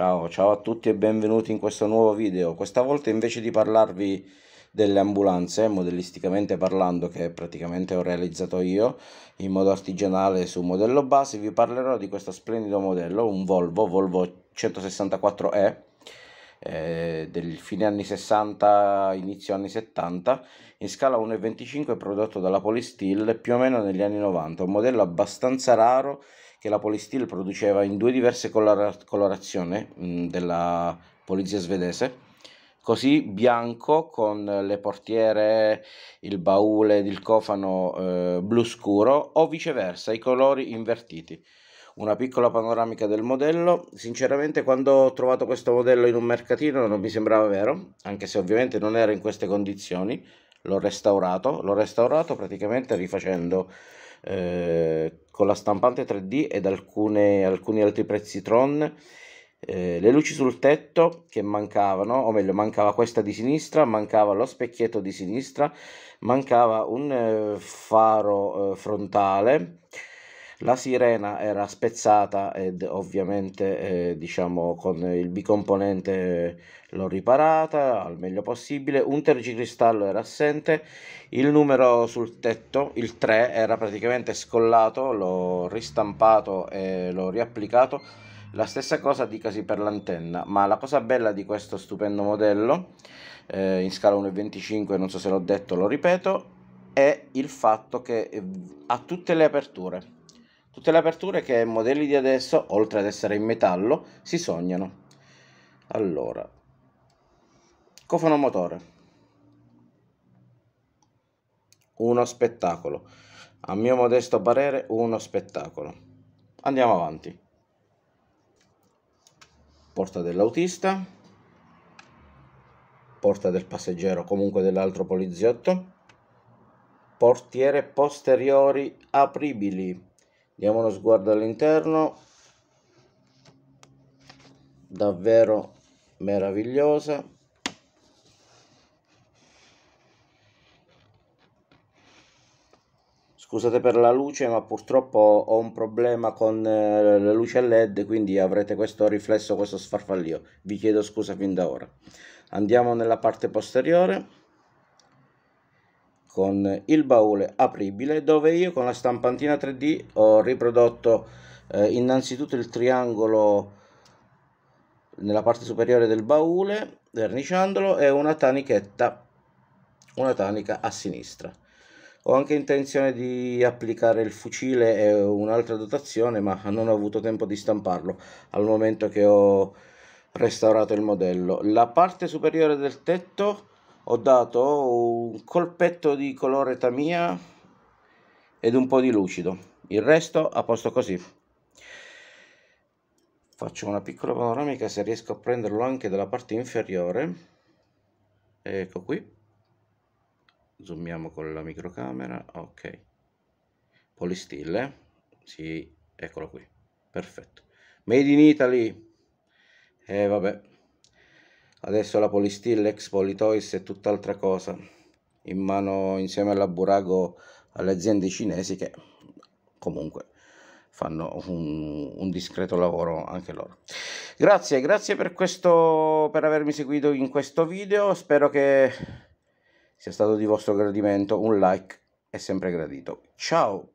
Ciao, ciao a tutti e benvenuti in questo nuovo video. Questa volta invece di parlarvi delle ambulanze, modellisticamente parlando, che praticamente ho realizzato io in modo artigianale su modello base, vi parlerò di questo splendido modello, un Volvo, Volvo 164E, eh, del fine anni 60, inizio anni 70, in scala 1,25 prodotto dalla Polistil più o meno negli anni 90, un modello abbastanza raro che la polistil produceva in due diverse colorazioni mm, della polizia svedese così bianco con le portiere, il baule ed il cofano eh, blu scuro o viceversa, i colori invertiti. Una piccola panoramica del modello. Sinceramente quando ho trovato questo modello in un mercatino non mi sembrava vero, anche se ovviamente non era in queste condizioni. L'ho restaurato, l'ho restaurato praticamente rifacendo eh, con la stampante 3D ed alcune, alcuni altri prezzi Tron. Eh, le luci sul tetto che mancavano, o meglio, mancava questa di sinistra, mancava lo specchietto di sinistra, mancava un eh, faro eh, frontale la sirena era spezzata ed ovviamente eh, diciamo con il bicomponente eh, l'ho riparata al meglio possibile, un tergicristallo era assente, il numero sul tetto, il 3, era praticamente scollato, l'ho ristampato e l'ho riapplicato, la stessa cosa dicasi per l'antenna, ma la cosa bella di questo stupendo modello, eh, in scala 1,25, non so se l'ho detto, lo ripeto, è il fatto che eh, ha tutte le aperture Tutte le aperture che modelli di adesso, oltre ad essere in metallo, si sognano. Allora, cofano motore. Uno spettacolo. A mio modesto parere, uno spettacolo. Andiamo avanti. Porta dell'autista. Porta del passeggero, comunque dell'altro poliziotto. Portiere posteriori apribili diamo uno sguardo all'interno davvero meravigliosa scusate per la luce ma purtroppo ho un problema con eh, la luce led quindi avrete questo riflesso questo sfarfallio vi chiedo scusa fin da ora andiamo nella parte posteriore con il baule apribile dove io con la stampantina 3D ho riprodotto eh, innanzitutto il triangolo nella parte superiore del baule verniciandolo e una tanichetta una tanica a sinistra ho anche intenzione di applicare il fucile e un'altra dotazione ma non ho avuto tempo di stamparlo al momento che ho restaurato il modello la parte superiore del tetto ho dato un colpetto di colore tamia ed un po' di lucido il resto a posto così faccio una piccola panoramica se riesco a prenderlo anche dalla parte inferiore ecco qui zoomiamo con la microcamera ok polistille sì eccolo qui perfetto made in italy e eh, vabbè Adesso la Polisteel, ex Politoys, è tutt'altra cosa, in mano insieme alla Burago alle aziende cinesi che comunque fanno un, un, discreto lavoro anche loro. Grazie, grazie per, questo, per avermi seguito in questo video, spero che sia stato di vostro gradimento, un like è sempre gradito. Ciao!